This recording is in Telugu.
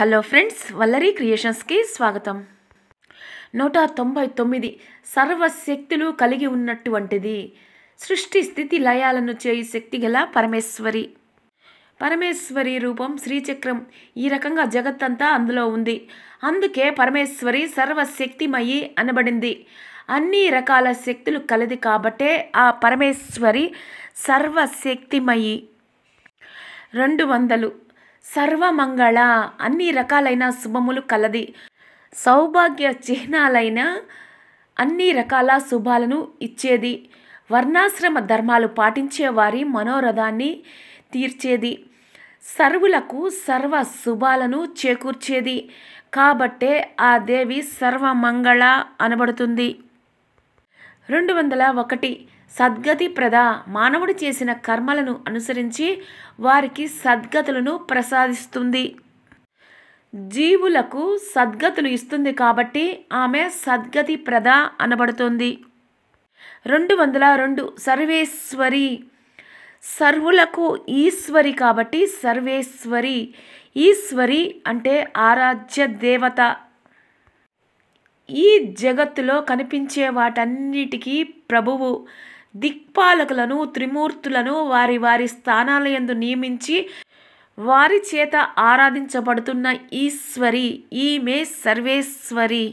హలో ఫ్రెండ్స్ వల్లరీ క్రియేషన్స్కి స్వాగతం నూట తొంభై తొమ్మిది సర్వశక్తులు కలిగి ఉన్నటువంటిది సృష్టి స్థితి లయాలను చేయి శక్తి గల పరమేశ్వరి పరమేశ్వరి రూపం శ్రీచక్రం ఈ రకంగా జగత్తంతా అందులో ఉంది అందుకే పరమేశ్వరి సర్వశక్తిమయి అనబడింది అన్ని రకాల శక్తులు కలది కాబట్టే ఆ పరమేశ్వరి సర్వశక్తిమయి రెండు వందలు సర్వమంగళ అన్ని రకాలైన శుభములు కలది సౌభాగ్య చిహ్నాలైన అన్ని రకాల శుభాలను ఇచ్చేది వర్ణాశ్రమ ధర్మాలు పాటించే వారి మనోరథాన్ని తీర్చేది సర్వులకు సర్వ శుభాలను చేకూర్చేది కాబట్టే ఆ దేవి సర్వమంగళ అనబడుతుంది రెండు వందల ఒకటి సద్గతి ప్రద మానవుడు చేసిన కర్మలను అనుసరించి వారికి సద్గతులను ప్రసాదిస్తుంది జీవులకు సద్గతులు ఇస్తుంది కాబట్టి ఆమె సద్గతి ప్రద అనబడుతుంది రెండు వందల రెండు సర్వేశ్వరి సర్వులకు ఈశ్వరి కాబట్టి సర్వేశ్వరి ఈశ్వరి అంటే ఆరాధ్య దేవత ఈ జగత్తులో కనిపించే వాటన్నిటికీ ప్రభువు దిక్పాలకులను త్రిమూర్తులను వారి వారి స్థానాలయందు నియమించి వారి చేత ఆరాధించబడుతున్న ఈశ్వరి ఈమె సర్వేశ్వరి